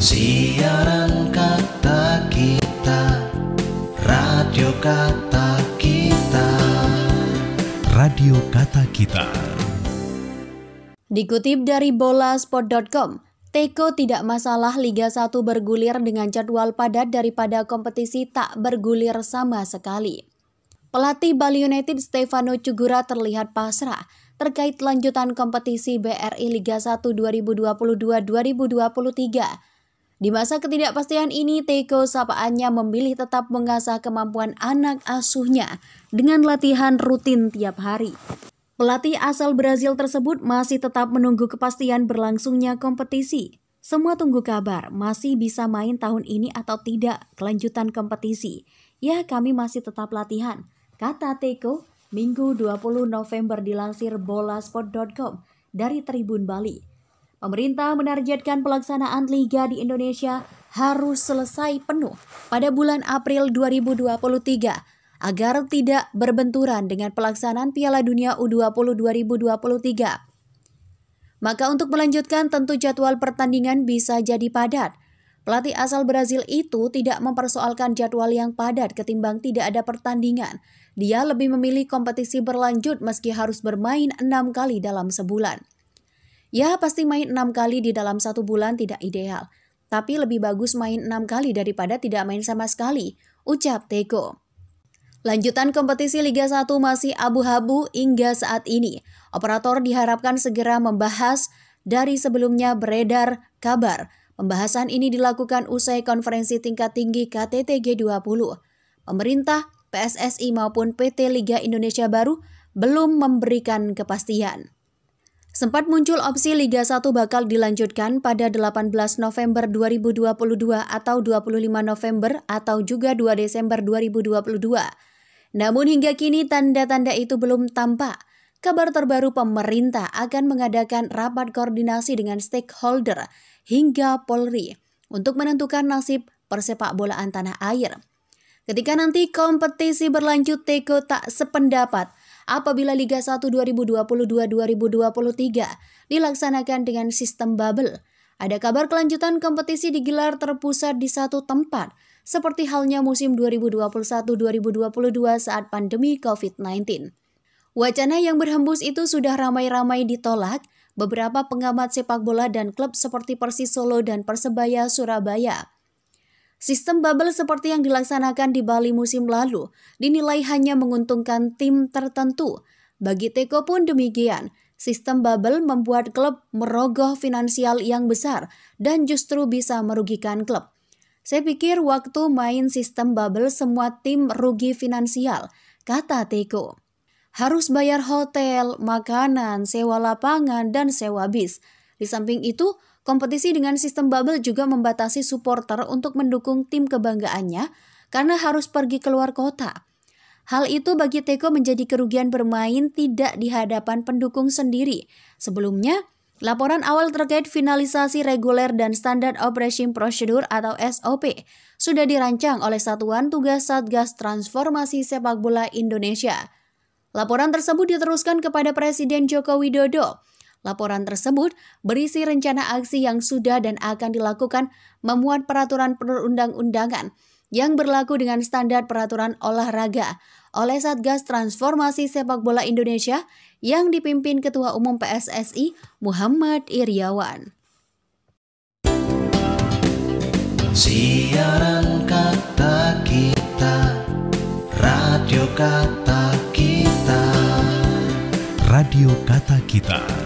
Siaran kata kita Radio kata kita Radio kata kita Dikutip dari bolaspot.com, Teko tidak masalah Liga 1 bergulir dengan jadwal padat daripada kompetisi tak bergulir sama sekali. Pelatih Bali United Stefano Cugura terlihat pasrah terkait lanjutan kompetisi BRI Liga 1 2022-2023 di masa ketidakpastian ini, Teiko sapaannya memilih tetap mengasah kemampuan anak asuhnya dengan latihan rutin tiap hari. Pelatih asal Brazil tersebut masih tetap menunggu kepastian berlangsungnya kompetisi. Semua tunggu kabar, masih bisa main tahun ini atau tidak kelanjutan kompetisi. Ya, kami masih tetap latihan, kata Teiko Minggu 20 November dilansir bolasport.com dari Tribun Bali. Pemerintah menargetkan pelaksanaan liga di Indonesia harus selesai penuh pada bulan April 2023 agar tidak berbenturan dengan pelaksanaan Piala Dunia U20 2023. Maka untuk melanjutkan tentu jadwal pertandingan bisa jadi padat. Pelatih asal Brazil itu tidak mempersoalkan jadwal yang padat ketimbang tidak ada pertandingan. Dia lebih memilih kompetisi berlanjut meski harus bermain enam kali dalam sebulan. Ya pasti main enam kali di dalam satu bulan tidak ideal, tapi lebih bagus main enam kali daripada tidak main sama sekali, ucap Teko. Lanjutan kompetisi Liga 1 masih abu-abu hingga saat ini. Operator diharapkan segera membahas dari sebelumnya beredar kabar. Pembahasan ini dilakukan usai konferensi tingkat tinggi KTT G20. Pemerintah, PSSI maupun PT Liga Indonesia Baru belum memberikan kepastian. Sempat muncul opsi Liga 1 bakal dilanjutkan pada 18 November 2022 atau 25 November atau juga 2 Desember 2022. Namun hingga kini tanda-tanda itu belum tampak. Kabar terbaru pemerintah akan mengadakan rapat koordinasi dengan stakeholder hingga Polri untuk menentukan nasib persepak bolaan tanah air. Ketika nanti kompetisi berlanjut, Teko tak sependapat apabila Liga 1 2022-2023 dilaksanakan dengan sistem bubble. Ada kabar kelanjutan kompetisi digelar terpusat di satu tempat, seperti halnya musim 2021-2022 saat pandemi COVID-19. Wacana yang berhembus itu sudah ramai-ramai ditolak beberapa pengamat sepak bola dan klub seperti Persis Solo dan Persebaya Surabaya. Sistem bubble seperti yang dilaksanakan di Bali musim lalu dinilai hanya menguntungkan tim tertentu. Bagi Teko pun demikian, sistem bubble membuat klub merogoh finansial yang besar dan justru bisa merugikan klub. Saya pikir waktu main sistem bubble semua tim rugi finansial, kata Teko. Harus bayar hotel, makanan, sewa lapangan, dan sewa bis. Di samping itu, Kompetisi dengan sistem bubble juga membatasi supporter untuk mendukung tim kebanggaannya karena harus pergi keluar kota. Hal itu bagi Teko menjadi kerugian bermain tidak di hadapan pendukung sendiri. Sebelumnya, Laporan awal terkait finalisasi reguler dan standar operation prosedur atau SOP sudah dirancang oleh Satuan Tugas Satgas Transformasi Sepak Bola Indonesia. Laporan tersebut diteruskan kepada Presiden Joko Widodo Laporan tersebut berisi rencana aksi yang sudah dan akan dilakukan memuat peraturan perundang-undangan yang berlaku dengan standar peraturan olahraga oleh Satgas Transformasi Sepak Bola Indonesia yang dipimpin Ketua Umum PSSI Muhammad Iriawan. Siaran kata kita, radio kata kita, radio kata kita.